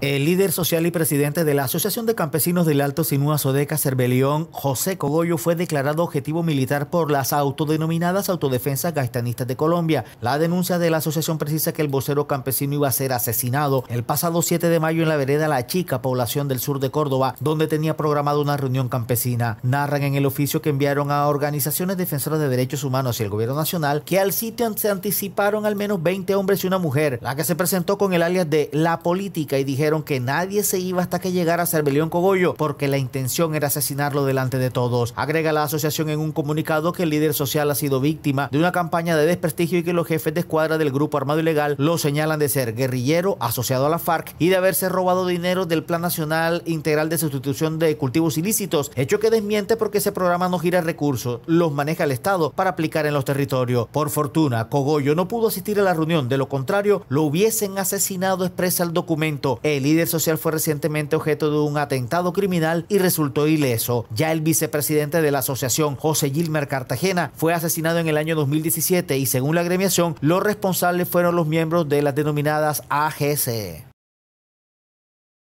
El líder social y presidente de la Asociación de Campesinos del Alto Sinúa Sodeca Cervelión, José Cogollo, fue declarado objetivo militar por las autodenominadas Autodefensas Gaitanistas de Colombia. La denuncia de la asociación precisa que el vocero campesino iba a ser asesinado el pasado 7 de mayo en la vereda La Chica, población del sur de Córdoba, donde tenía programada una reunión campesina. Narran en el oficio que enviaron a organizaciones defensoras de derechos humanos y el gobierno nacional que al sitio se anticiparon al menos 20 hombres y una mujer, la que se presentó con el alias de La Política y dijeron que nadie se iba hasta que llegara Cervelión Cogollo porque la intención era asesinarlo delante de todos. Agrega la asociación en un comunicado que el líder social ha sido víctima de una campaña de desprestigio y que los jefes de escuadra del grupo armado ilegal lo señalan de ser guerrillero asociado a la FARC y de haberse robado dinero del Plan Nacional Integral de Sustitución de Cultivos Ilícitos, hecho que desmiente porque ese programa no gira recursos, los maneja el Estado para aplicar en los territorios. Por fortuna, Cogollo no pudo asistir a la reunión, de lo contrario lo hubiesen asesinado, expresa el documento. El líder social fue recientemente objeto de un atentado criminal y resultó ileso. Ya el vicepresidente de la asociación, José Gilmer Cartagena, fue asesinado en el año 2017 y según la agremiación, los responsables fueron los miembros de las denominadas AGC.